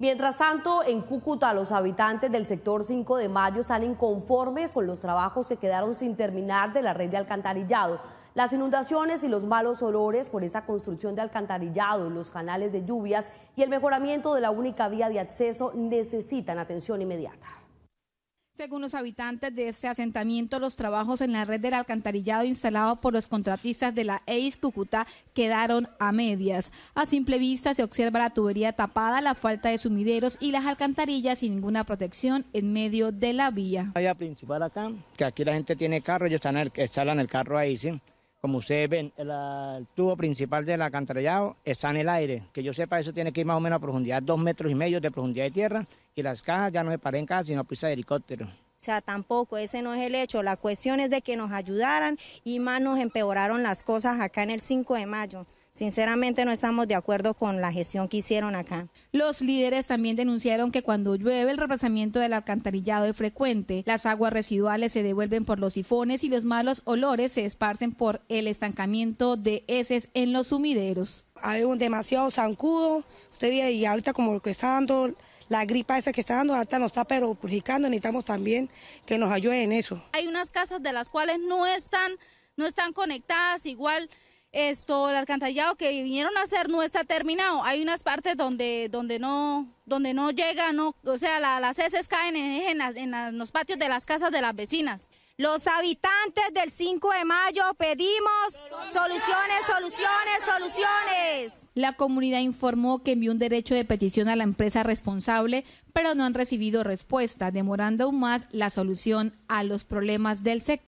Mientras tanto, en Cúcuta, los habitantes del sector 5 de mayo están conformes con los trabajos que quedaron sin terminar de la red de alcantarillado. Las inundaciones y los malos olores por esa construcción de alcantarillado, los canales de lluvias y el mejoramiento de la única vía de acceso necesitan atención inmediata. Según los habitantes de este asentamiento, los trabajos en la red del alcantarillado instalado por los contratistas de la EIS Cúcuta quedaron a medias. A simple vista se observa la tubería tapada, la falta de sumideros y las alcantarillas sin ninguna protección en medio de la vía. La vía principal acá, que aquí la gente tiene carro, ellos están el, el carro ahí, ¿sí? Como ustedes ven, el, tubo principal del alcantarillado está en el aire. Que yo sepa, eso tiene que ir más o menos a profundidad, dos metros y medio de profundidad de tierra. Y las cajas ya no se paren cajas, sino pisa de helicóptero. O sea, tampoco, ese no es el hecho. La cuestión es de que nos ayudaran y más nos empeoraron las cosas acá en el 5 de mayo. Sinceramente no estamos de acuerdo con la gestión que hicieron acá. Los líderes también denunciaron que cuando llueve el reemplazamiento del alcantarillado es frecuente, las aguas residuales se devuelven por los sifones y los malos olores se esparcen por el estancamiento de heces en los sumideros. Hay un demasiado zancudo, usted y ahorita como lo que está dando la gripa esa que está dando hasta nos está pero perjudicando, necesitamos también que nos ayude en eso. Hay unas casas de las cuales no están, no están conectadas, igual esto, el alcantarillado que vinieron a hacer no está terminado. Hay unas partes donde, donde no, donde no llega, no, o sea, las heces caen en, los patios de las casas de las vecinas. Los habitantes del 5 de mayo pedimos soluciones, soluciones, soluciones. La comunidad informó que envió un derecho de petición a la empresa responsable, pero no han recibido respuesta, demorando aún más la solución a los problemas del sector.